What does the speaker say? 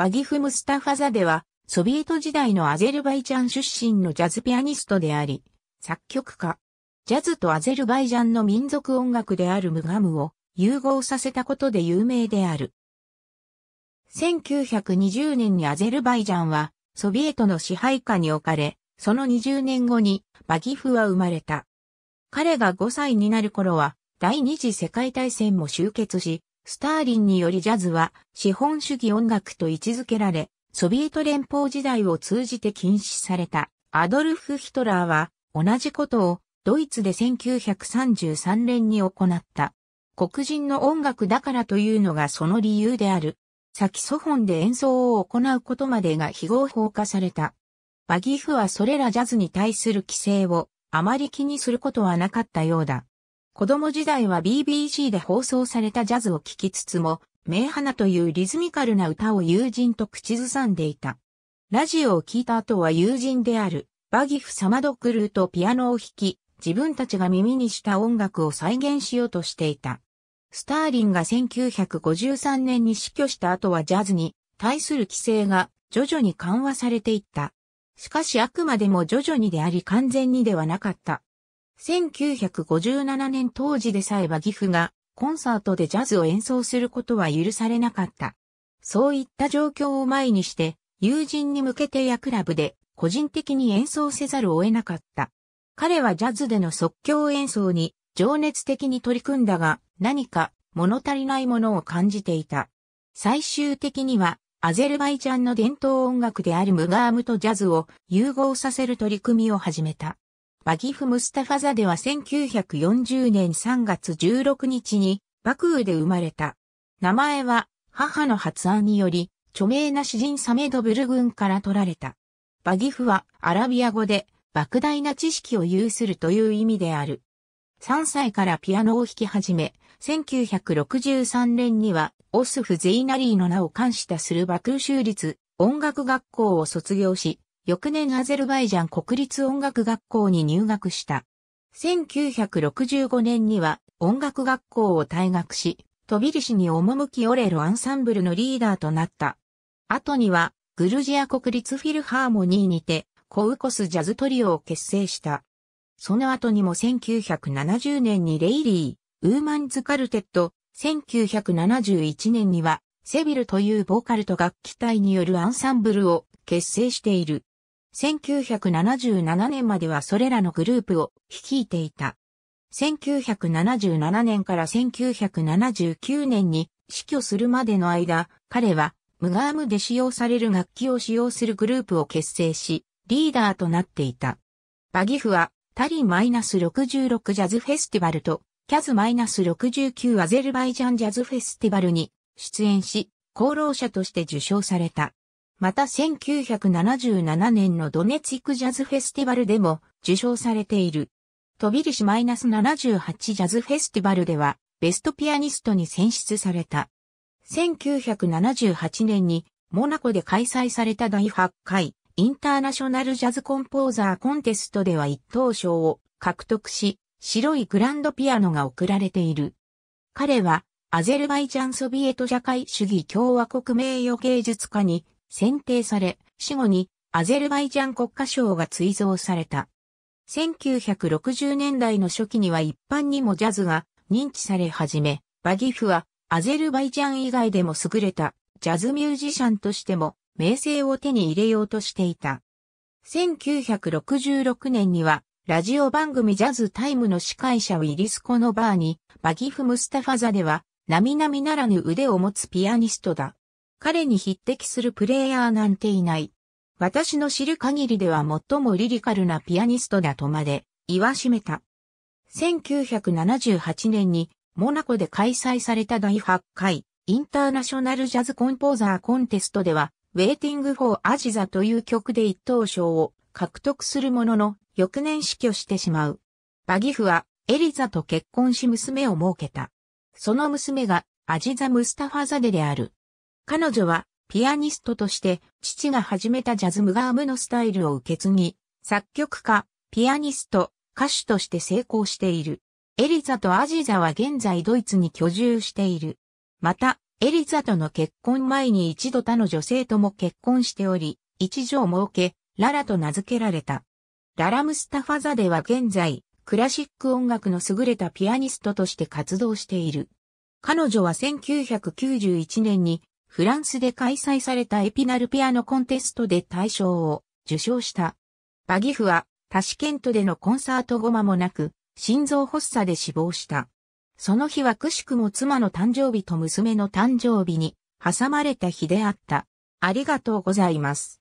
バギフ・ムスタファザでは、ソビエト時代のアゼルバイジャン出身のジャズピアニストであり、作曲家。ジャズとアゼルバイジャンの民族音楽であるムガムを融合させたことで有名である。1920年にアゼルバイジャンはソビエトの支配下に置かれ、その20年後にバギフは生まれた。彼が5歳になる頃は第二次世界大戦も終結し、スターリンによりジャズは資本主義音楽と位置づけられ、ソビエト連邦時代を通じて禁止されたアドルフ・ヒトラーは同じことをドイツで1933年に行った。黒人の音楽だからというのがその理由である。サキソフォンで演奏を行うことまでが非合法化された。バギフはそれらジャズに対する規制をあまり気にすることはなかったようだ。子供時代は BBC で放送されたジャズを聴きつつも、名花というリズミカルな歌を友人と口ずさんでいた。ラジオを聴いた後は友人である、バギフ・サマドクルーとピアノを弾き、自分たちが耳にした音楽を再現しようとしていた。スターリンが1953年に死去した後はジャズに対する規制が徐々に緩和されていった。しかしあくまでも徐々にであり完全にではなかった。1957年当時でさえは岐阜がコンサートでジャズを演奏することは許されなかった。そういった状況を前にして、友人に向けてやクラブで個人的に演奏せざるを得なかった。彼はジャズでの即興演奏に情熱的に取り組んだが、何か物足りないものを感じていた。最終的には、アゼルバイジャンの伝統音楽であるムガームとジャズを融合させる取り組みを始めた。バギフ・ムスタファザでは1940年3月16日にバクーで生まれた。名前は母の発案により著名な詩人サメドブル軍から取られた。バギフはアラビア語で莫大な知識を有するという意味である。3歳からピアノを弾き始め、1963年にはオスフ・ゼイナリーの名を冠したするバクー州立音楽学校を卒業し、翌年アゼルバイジャン国立音楽学校に入学した。1965年には音楽学校を退学し、飛びリシに赴きオレロアンサンブルのリーダーとなった。後には、グルジア国立フィルハーモニーにて、コウコスジャズトリオを結成した。その後にも1970年にレイリー、ウーマンズカルテット、1971年には、セビルというボーカルと楽器隊によるアンサンブルを結成している。1977年まではそれらのグループを率いていた。1977年から1979年に死去するまでの間、彼はムガームで使用される楽器を使用するグループを結成し、リーダーとなっていた。バギフはタリ -66 ジャズフェスティバルとキャズ -69 アゼルバイジャンジャズフェスティバルに出演し、功労者として受賞された。また1977年のドネツィクジャズフェスティバルでも受賞されている。トビリシ -78 ジャズフェスティバルではベストピアニストに選出された。1978年にモナコで開催された第8回インターナショナルジャズコンポーザーコンテストでは一等賞を獲得し、白いグランドピアノが贈られている。彼はアゼルバイジャンソビエト社会主義共和国名誉芸術家に選定され、死後にアゼルバイジャン国家賞が追贈された。1960年代の初期には一般にもジャズが認知され始め、バギフはアゼルバイジャン以外でも優れたジャズミュージシャンとしても名声を手に入れようとしていた。1966年にはラジオ番組ジャズタイムの司会者ウィリス・コのバーにバギフ・ムスタファザでは並々ならぬ腕を持つピアニストだ。彼に匹敵するプレイヤーなんていない。私の知る限りでは最もリリカルなピアニストだとまで言わしめた。1978年にモナコで開催された第8回インターナショナルジャズコンポーザーコンテストでは Waiting for Aziza という曲で一等賞を獲得するものの翌年死去してしまう。バギフはエリザと結婚し娘を設けた。その娘がアジザ・ムスタファザデである。彼女はピアニストとして父が始めたジャズムガームのスタイルを受け継ぎ、作曲家、ピアニスト、歌手として成功している。エリザとアジザは現在ドイツに居住している。また、エリザとの結婚前に一度他の女性とも結婚しており、一女を設け、ララと名付けられた。ララムスタファザでは現在、クラシック音楽の優れたピアニストとして活動している。彼女は1991年にフランスで開催されたエピナルピアノコンテストで大賞を受賞した。バギフは、タシケントでのコンサート後間もなく、心臓発作で死亡した。その日はくしくも妻の誕生日と娘の誕生日に挟まれた日であった。ありがとうございます。